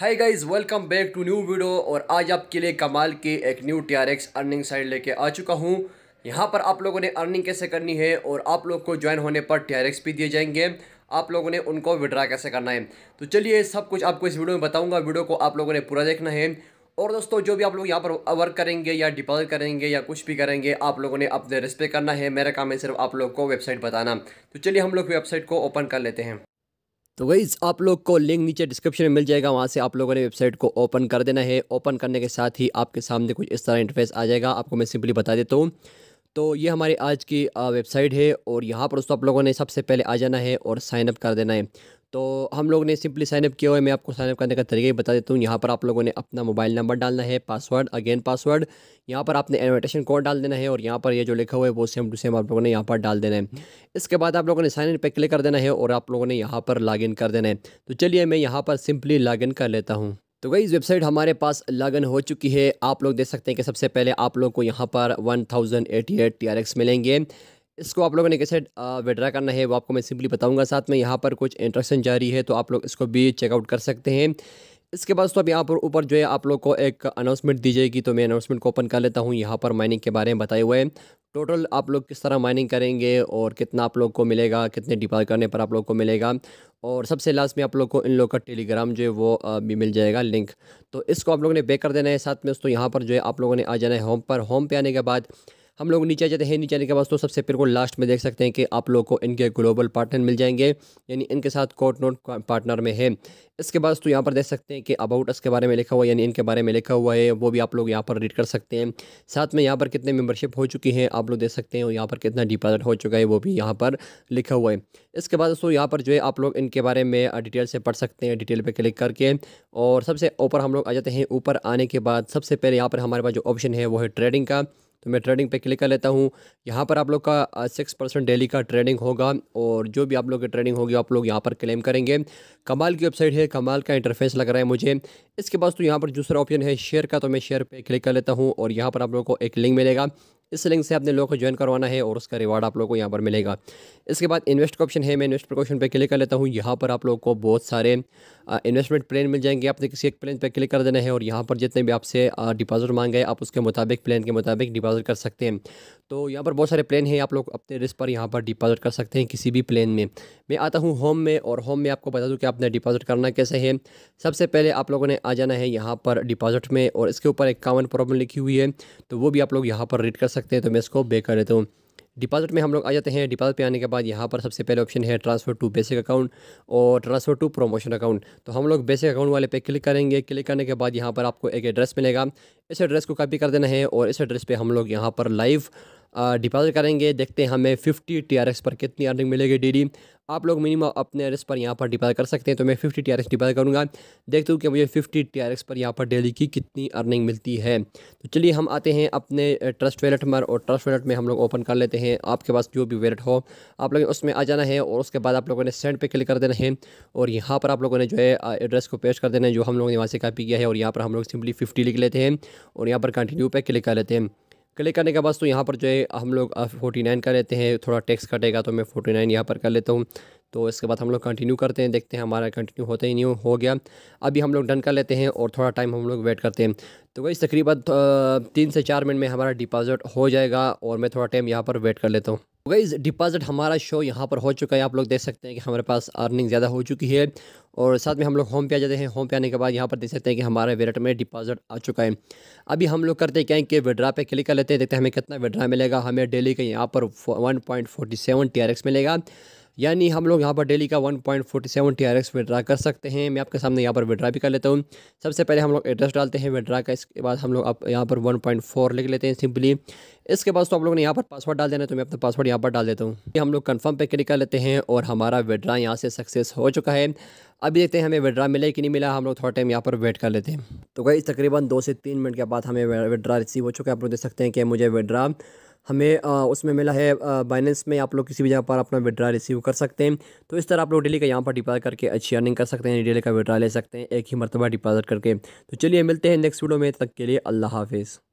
hi guys welcome back to new video और आज आपके लिए कमाल की एक new T R X earning site लेके आ चुका हूँ यहाँ पर आप लोगों ने अर्निंग कैसे करनी है और आप लोग को ज्वाइन होने पर टी आर एक्स भी दिए जाएंगे आप लोगों ने उनको विड्रा कैसे करना है तो चलिए सब कुछ आपको इस वीडियो में बताऊँगा वीडियो को आप लोगों ने पूरा देखना है और दोस्तों जो भी आप लोग यहाँ पर वर्क करेंगे या डिपॉजिट करेंगे या कुछ भी करेंगे आप लोगों ने अपने रिस्पेक्ट करना है मेरा काम है सिर्फ आप लोग को वेबसाइट बताना तो चलिए हम लोग वेबसाइट को ओपन कर लेते हैं तो वही आप लोग को लिंक नीचे डिस्क्रिप्शन में मिल जाएगा वहाँ से आप लोगों ने वेबसाइट को ओपन कर देना है ओपन करने के साथ ही आपके सामने कुछ इस तरह इंटरफेस आ जाएगा आपको मैं सिंपली बता देता हूँ तो ये हमारी आज की वेबसाइट है और यहाँ पर दोस्तों आप लोगों ने सबसे पहले आ जाना है और साइनअप कर देना है तो हम लोग ने सिंपली साइनअप किया हुआ है मैं आपको साइनअप करने का तरीका ही बता देता हूँ यहाँ पर आप लोगों ने अपना मोबाइल नंबर डालना है पासवर्ड अगेन पासवर्ड यहाँ पर आपने इन्विटेशन कोड डाल देना है और यहाँ पर ये यह जो लिखा हुआ है वो सेम टू सेम आप लोगों ने यहाँ पर डाल देना है इसके बाद आप लोगों ने साइन इन पर क्लिक कर देना है और आप लोगों ने यहाँ पर लॉगिन कर देना है तो चलिए मैं यहाँ पर सिंपली इन कर लेता हूँ तो गई वेबसाइट हमारे पास लॉगिन हो चुकी है आप लोग देख सकते हैं कि सबसे पहले आप लोग को यहाँ पर 1088 एक्स मिलेंगे इसको आप लोगों ने कैसे विड्रा करना है वो आपको मैं सिंपली बताऊंगा साथ में यहाँ पर कुछ इंट्रक्शन जारी है तो आप लोग इसको भी चेकआउट कर सकते हैं इसके बाद तो अब यहाँ पर ऊपर जो है आप लोग को एक अनाउंसमेंट दी जाएगी तो मैं अनाउंसमेंट को ओपन कर लेता हूँ यहाँ पर माइनिंग के बारे में बताए हुए टोटल आप लोग किस तरह माइनिंग करेंगे और कितना आप लोग को मिलेगा कितने डिपॉज करने पर आप लोग को मिलेगा और सबसे लास्ट में आप लोग को इन लोग का टेलीग्राम जो है वो भी मिल जाएगा लिंक तो इसको आप लोगों ने पे कर देना है साथ में उसको यहाँ पर जो है आप लोगों ने आ जाना है होम पर होम पर आने के बाद हम लोग नीचे जाते हैं नीचे आने के बाद तो सबसे पहले को लास्ट में देख सकते हैं कि आप लोग को इनके ग्लोबल पार्टनर मिल जाएंगे यानी इनके साथ कोट नोट पार्टनर में है इसके बाद तो यहाँ पर देख सकते हैं कि अबाउट अस के बारे में लिखा हुआ यानी इनके बारे में लिखा हुआ है वो भी आप लोग यहाँ पर रीड कर सकते हैं साथ में यहाँ पर कितने मेम्बरशिप हो चुकी है आप लोग देख सकते हैं और यहाँ पर कितना डिपॉजिट हो चुका है वो भी यहाँ पर लिखा हुआ है इसके बाद दोस्तों यहाँ पर जो है आप लोग इनके बारे में डिटेल से पढ़ सकते हैं डिटेल पर क्लिक करके और सबसे ऊपर हम लोग आ जाते हैं ऊपर आने के बाद सबसे पहले यहाँ पर हमारे पास जो ऑप्शन है वो है ट्रेडिंग का तो मैं ट्रेडिंग पे क्लिक कर लेता हूँ यहाँ पर आप लोग का सिक्स परसेंट डेली का ट्रेडिंग होगा और जो भी आप लोग की ट्रेडिंग होगी आप लोग यहाँ पर क्लेम करेंगे कमाल की वेबसाइट है कमाल का इंटरफेस लग रहा है मुझे इसके बाद तो यहाँ पर दूसरा ऑप्शन है शेयर का तो मैं शेयर पर क्लिक कर लेता हूँ और यहाँ पर आप लोग को एक लिंक मिलेगा इस लिंक से अपने लोगों को ज्वाइन करवाना है और उसका रिवार्ड आप लोगों को यहाँ पर मिलेगा इसके बाद इन्वेस्ट का ऑप्शन है मैं इन्वेस्ट पर ऑप्शन पर क्लिक कर लेता हूँ यहाँ पर आप लोग को बहुत सारे इन्वेस्टमेंट प्लान मिल जाएंगे आपने किसी एक प्लान पर क्लिक कर देना है और यहाँ पर जितने भी आपसे डिपॉजिट मांगे आप उसके मुताबिक प्लान के मुताबिक डिपॉजिट कर सकते हैं तो यहाँ पर बहुत सारे प्लान हैं आप लोग अपने रिस्क पर यहाँ पर डिपॉजिट कर सकते हैं किसी भी प्लान में मैं आता हूँ होम में और होम में आपको बता दूँ कि आपने डिपॉजिट करना कैसे है सबसे पहले आप लोगों ने आ जाना है यहाँ पर डिपॉजिट में और इसके ऊपर एक कामन प्रॉब्लम लिखी हुई है तो वो भी आप लोग यहाँ पर रीड कर सकते सकते हैं तो मैं इसको बे कर देता हूँ डिपॉजिट में हम लोग आ जाते हैं डिपॉजिट पे आने के बाद यहाँ पर सबसे पहले ऑप्शन है ट्रांसफ़र टू बेसिक अकाउंट और ट्रांसफ़र टू प्रोमोशन अकाउंट तो हम लोग बेसिक अकाउंट वाले पे क्लिक करेंगे क्लिक करने के बाद यहाँ पर आपको एक एड्रेस मिलेगा इस एड्रेस को कॉपी कर देना है और इस एड्रेस पे हम लोग यहाँ पर लाइव डिपॉजिट करेंगे देखते हैं हमें फिफ्टी टी आर एक्स पर कितनी अर्निंग मिलेगी डी आप लोग मिनिमम अपने एड्रेस पर यहाँ पर डिपायर कर सकते हैं तो मैं फिफ्टी टी आर एक्स डिपायर करूँगा देखते हूँ कि मुझे फिफ्टी टी आर एक्स पर यहाँ पर डेली की कितनी अर्निंग मिलती है तो चलिए हम आते हैं अपने ट्रस्ट वैलेट पर और ट्रस्ट वैलेट में हम लोग ओपन कर लेते हैं आपके पास जो भी वैलेट हो आप लोगों ने उसमें आ जाना है और उसके बाद आप लोगों ने सेंड पर क्लिक कर देना है और यहाँ पर आप लोगों ने जो है एड्रेस को पेश कर देना है जो हम लोगों ने वहाँ से कापी किया है और यहाँ पर हम लोग सिंपली फिफ्टी लिख लेते हैं और यहाँ पर कंटिन्यू पर क्लिक कर लेते हैं क्लिक करने के बाद तो यहाँ पर जो है हम लोग फोर्टी नाइन का लेते हैं थोड़ा टैक्स कटेगा तो मैं फोर्टी नाइन यहाँ पर कर लेता हूँ तो इसके बाद हम लोग कंटिन्यू करते हैं देखते हैं हमारा कंटिन्यू होता ही नहीं हो गया अभी हम लोग डन कर लेते हैं और थोड़ा टाइम हम लोग वेट करते हैं तो वही तकरीबन तीन से चार मिनट में हमारा डिपॉज़िट हो जाएगा और मैं थोड़ा टाइम यहाँ पर वेट कर लेता हूँ वाइज डिपॉजिट हमारा शो यहाँ पर हो चुका है आप लोग देख सकते हैं कि हमारे पास अर्निंग ज़्यादा हो चुकी है और साथ में हम लोग होम पे आ जाते हैं होम पे आने के बाद यहाँ पर देख सकते हैं कि हमारे वेलेट में डिपॉजिट आ चुका है अभी हम लोग करते क्या है कि विड्रा पे क्लिक कर लेते हैं देखते हैं हमें कितना विड्रा मिलेगा हमें डेली के यहाँ पर वन पॉइंट मिलेगा यानी हम लोग यहाँ पर डेली का 1.47 पॉइंट विड्रा कर सकते हैं मैं आपके सामने यहाँ पर विड्रा भी कर लेता हूँ सबसे पहले हम लोग एड्रेस डालते हैं विड्रा का इसके बाद हम लोग आप यहाँ पर 1.4 लिख लेते हैं सिंपली इसके बाद तो आप लोग ने यहाँ पर पासवर्ड डाल देना तो मैं अपना पासवर्ड यहाँ पर डाल देता हूँ हम लोग कन्फर्म पर क्लिक कर लेते हैं और हमारा विड्रा यहाँ से सक्सेस हो चुका है अभी देखते हैं हमें विड्रा मिला कि नहीं मिला हम लोग थोड़ा टाइम यहाँ पर वेट कर लेते हैं तो गई तकरीबन दो से तीन मिनट के बाद हमें विड्रा रिसीव हो चुका है आप लोग देख सकते हैं कि मुझे विड्रा हमें उसमें मिला है बाइनेंस में आप लोग किसी भी जगह पर अपना विड्रा रिसीव कर सकते हैं तो इस तरह आप लोग डेली का यहाँ पर डिपॉजिट करके अच्छी अर्निंग कर सकते हैं डेली का विड्रा ले सकते हैं एक ही मरतबा डिपॉजिट करके तो चलिए मिलते हैं नेक्स्ट वीडियो में तक के लिए अल्लाह हाफिज़